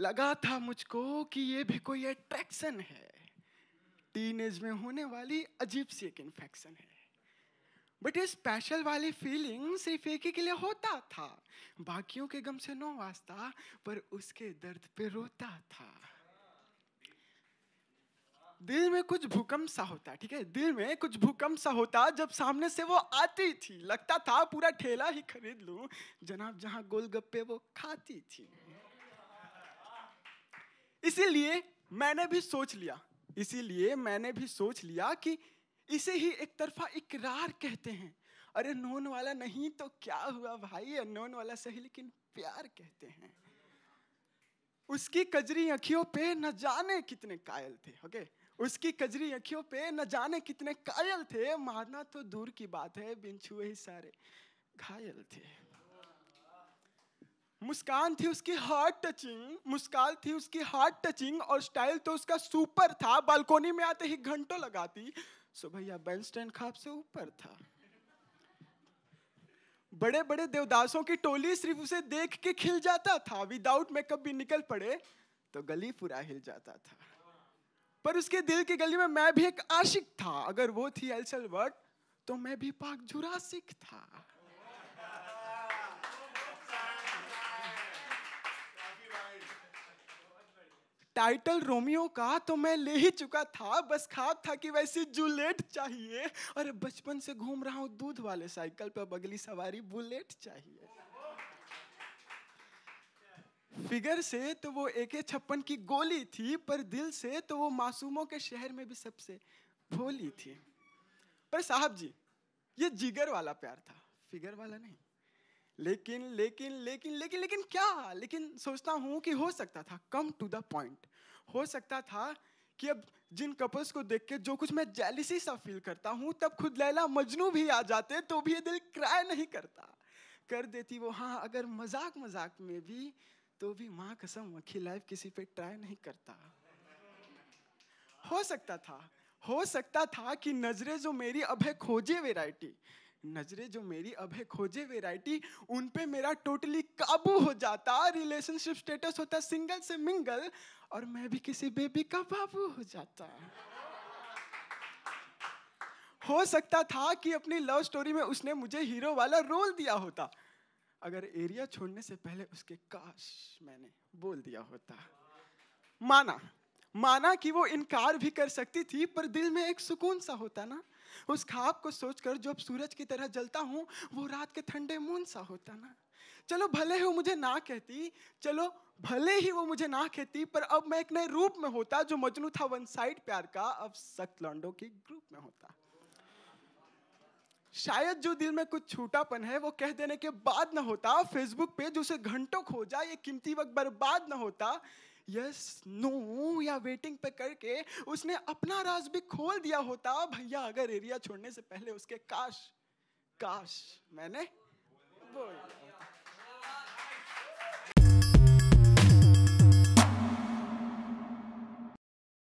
लगा था मुझको कि ये भी कोई अट्रैक्शन है टीन में होने वाली अजीब सी एक इन्फेक्शन है बट ये स्पेशल वाली फीलिंग सिर्फ एक ही के लिए होता था बाकियों के गम से नो वास्ता पर उसके दर्द पे रोता था दिल में कुछ भूकंप सा होता ठीक है दिल में कुछ भूकंप सा होता जब सामने से वो आती थी लगता था पूरा ठेला ही खरीद लूं जनाब जहां गोलगप्पे वो खाती थी इसीलिए मैंने भी सोच लिया इसीलिए मैंने भी सोच लिया कि इसे ही एक तरफा इकरार कहते हैं अरे नोन वाला नहीं तो क्या हुआ भाई अनोन वाला सही लेकिन प्यार कहते हैं उसकी कजरी आंखियों पे न जाने कितने कायल थे ओके उसकी कजरी आंखियों पे न जाने कितने कायल थे मारना तो दूर की बात है बिन छुए ही सारे घायल थे मुस्कान थी उसकी हार्ट टचिंग मुस्कान थी उसकी हार्ट टचिंग और स्टाइल तो उसका सुपर था बालकोनी में आते ही घंटों लगाती सो भैया बैंड स्टैंड खाप से ऊपर था बड़े बड़े देवदासों की टोली सिर्फ उसे देख के खिल जाता था विदाउट मेकअप भी निकल पड़े तो गली पूरा हिल जाता था पर उसके दिल की गली में मैं भी एक आशिक था अगर वो थी एल्सल वर्ड तो मैं भी पाक जुरासिक था टाइटल रोमियो का तो मैं ले ही चुका था बस खाब था कि वैसे जुलेट चाहिए और बचपन से घूम रहा हूँ दूध वाले साइकिल पर बगली सवारी बुलेट चाहिए फिगर से तो वो एक छप्पन की गोली थी पर दिल से तो वो मासूमों के शहर में भी सबसे भोली थी पर साहब जी ये जिगर वाला प्यार था फिगर वाला नहीं लेकिन लेकिन लेकिन लेकिन लेकिन क्या लेकिन सोचता हूँ कि हो सकता था कम टू द पॉइंट हो सकता था कि अब जिन कपल्स को देख के जो कुछ मैं जेलिसी सा फील करता हूँ तब खुद लैला मजनू भी आ जाते तो भी ये दिल क्राय नहीं करता कर देती वो हाँ अगर मजाक मजाक में भी तो भी माँ कसम अखी लाइफ किसी पे ट्राई नहीं करता हो सकता था हो सकता था कि नजरे जो मेरी अब है खोजे वेराइटी नजरे जो मेरी अब है खोजे वेराइटी उन पे मेरा टोटली काबू हो जाता रिलेशनशिप स्टेटस होता सिंगल से मिंगल और मैं भी किसी बेबी का बाबू हो जाता हो सकता था कि अपनी लव स्टोरी में उसने मुझे हीरो वाला रोल दिया होता अगर एरिया छोड़ने से पहले उसके काश मैंने बोल दिया होता माना माना कि वो इनकार भी कर सकती थी पर दिल में एक सुकून सा होता ना उस खाब को सोचकर जो अब सूरज की तरह जलता हूँ वो रात के ठंडे मून सा होता ना चलो भले ही वो मुझे ना कहती चलो भले ही वो मुझे ना कहती पर अब मैं एक नए रूप में होता जो मजनू था वन साइड प्यार का अब सख्त लॉन्डो की ग्रुप में होता शायद जो दिल में कुछ छूटापन है वो कह देने के बाद ना होता फेसबुक पेज उसे घंटों खोजा ये कीमती वक्त बर्बाद ना होता यस नो या वेटिंग पे करके उसने अपना राज भी खोल दिया होता भैया अगर एरिया छोड़ने से पहले उसके काश काश मैंने बोल